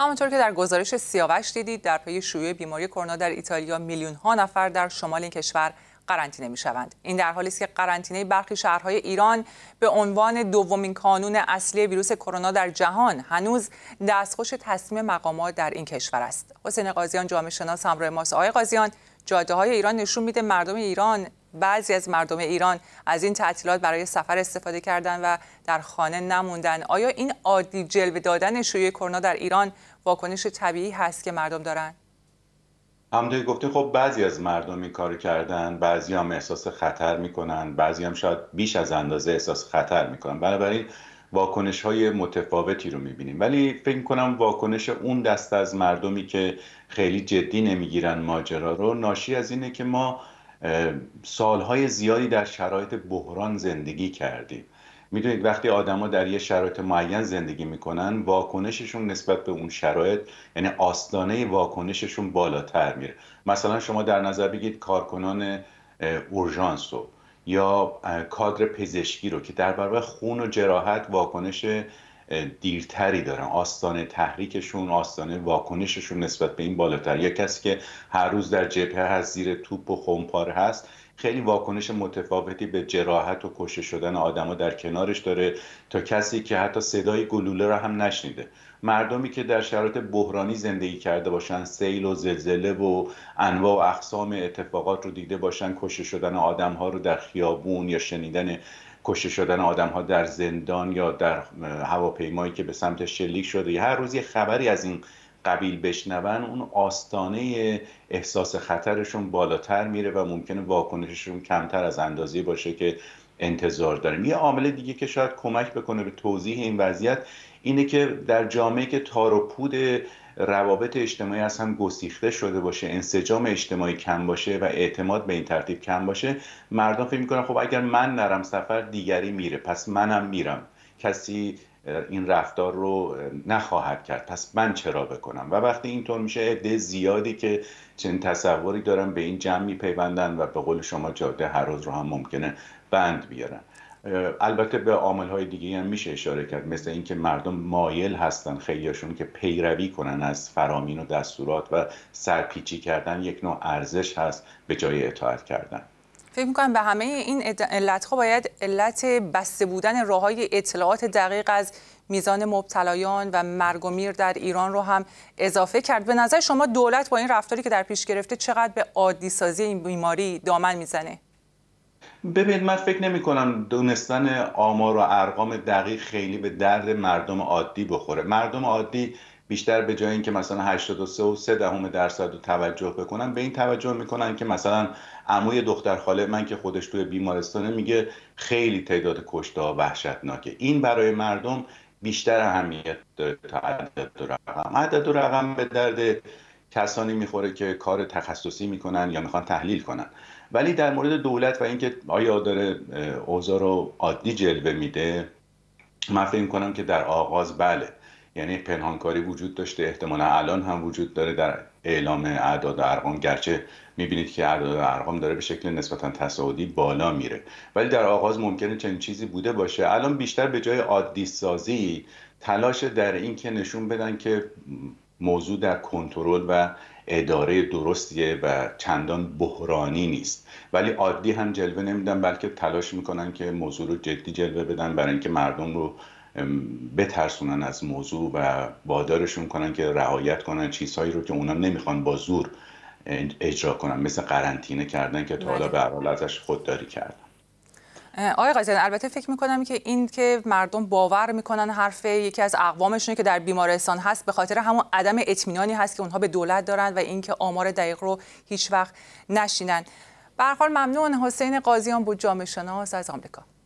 همانطور که در گزارش سیاوش دیدید در پی شیوع بیماری کرونا در ایتالیا میلیون ها نفر در شمال این کشور قرنطینه می شوند. این در حالی است که قرنطینه برخی شهرهای ایران به عنوان دومین کانون اصلی ویروس کرونا در جهان هنوز دستخوش تصمیم مقامات در این کشور است. حسین قاضیان جامعه شناس همراه ماس آقای قاضیان جاده های ایران نشون میده مردم ایران بعضی از مردم ایران از این تعطیلات برای سفر استفاده کردن و در خانه نموندن آیا این عادی جلوه دادن شیوع کرونا در ایران واکنش طبیعی هست که مردم دارن همونطور گفته خب بعضی از مردم این کارو کردن بعضی هم احساس خطر میکنن بعضی هم شاید بیش از اندازه احساس خطر میکنن بنابراین واکنش های متفاوتی رو میبینیم ولی فکر کنم واکنش اون دست از مردمی که خیلی جدی نمیگیرن ماجرا رو ناشی از اینه که ما سالهای زیادی در شرایط بحران زندگی کردیم میدونید وقتی آدما در یه شرایط معین زندگی میکنن واکنششون نسبت به اون شرایط یعنی آستانه واکنششون بالاتر میره مثلا شما در نظر بگید کارکنان اورژانس رو یا کادر پزشکی رو که در برابر خون و جراحت واکنش دیرتری دارن آستانه تحریکشون آستانه واکنششون نسبت به این بالاتر یا کسی که هر روز در جبهه هست زیر توپ و خمپار هست خیلی واکنش متفاوتی به جراحت و کشته شدن آدما در کنارش داره تا کسی که حتی صدای گلوله را هم نشنیده مردمی که در شرایط بحرانی زندگی کرده باشن سیل و زلزله و انواع و اقسام اتفاقات رو دیده باشن کشته شدن آدم ها رو در خیابون یا شنیدن کشته شدن آدم ها در زندان یا در هواپیمایی که به سمت شلیک شده هر روز یه خبری از این قبیل بشنون اون آستانه احساس خطرشون بالاتر میره و ممکنه واکنششون کمتر از اندازه باشه که انتظار داریم یه عامل دیگه که شاید کمک بکنه به توضیح این وضعیت اینه که در جامعه که تار و پود روابط اجتماعی از هم گسیخته شده باشه انسجام اجتماعی کم باشه و اعتماد به این ترتیب کم باشه مردم فکر میکنن خب اگر من نرم سفر دیگری میره پس منم میرم کسی این رفتار رو نخواهد کرد پس من چرا بکنم و وقتی اینطور میشه عده زیادی که چنین تصوری دارن به این جمع میپیوندن و به قول شما جاده هر روز رو هم ممکنه بند بیارن البته به عامل های دیگه هم میشه اشاره کرد مثل اینکه مردم مایل هستن خیلیشون که پیروی کنن از فرامین و دستورات و سرپیچی کردن یک نوع ارزش هست به جای اطاعت کردن فکر میکنم به همه این ها باید علت بسته بودن راه های اطلاعات دقیق از میزان مبتلایان و مرگ و میر در ایران رو هم اضافه کرد به نظر شما دولت با این رفتاری که در پیش گرفته چقدر به عادی سازی این بیماری دامن میزنه ببین من فکر نمی کنم دونستن آمار و ارقام دقیق خیلی به درد مردم عادی بخوره مردم عادی بیشتر به جای اینکه مثلا 83 و 3 دهم درصد رو توجه بکنن به این توجه میکنن که مثلا عموی دختر خاله من که خودش توی بیمارستانه میگه خیلی تعداد کشته وحشتناکه این برای مردم بیشتر اهمیت داره تا عدد و رقم عدد و رقم به درد کسانی میخوره که کار تخصصی میکنن یا میخوان تحلیل کنن ولی در مورد دولت و اینکه آیا داره اوضاع رو عادی جلوه میده من فکر کنم که در آغاز بله یعنی پنهانکاری وجود داشته احتمالا الان هم وجود داره در اعلام اعداد و ارقام گرچه میبینید که اعداد و ارقام داره به شکل نسبتا تصاعدی بالا میره ولی در آغاز ممکنه چنین چیزی بوده باشه الان بیشتر به جای عادی سازی تلاش در این که نشون بدن که موضوع در کنترل و اداره درستیه و چندان بحرانی نیست ولی عادی هم جلوه نمیدن بلکه تلاش میکنن که موضوع رو جدی جلوه بدن برای اینکه مردم رو بترسونن از موضوع و وادارشون کنن که رعایت کنن چیزهایی رو که اونا نمیخوان با زور اجرا کنن مثل قرنطینه کردن که تا حالا به بله. ازش خودداری کردن آقای قاضی البته فکر میکنم که این که مردم باور میکنن حرف یکی از اقوامشون که در بیمارستان هست به خاطر همون عدم اطمینانی هست که اونها به دولت دارن و اینکه آمار دقیق رو هیچ وقت نشینن به ممنون حسین قاضیان بود جامعه شناس از آمریکا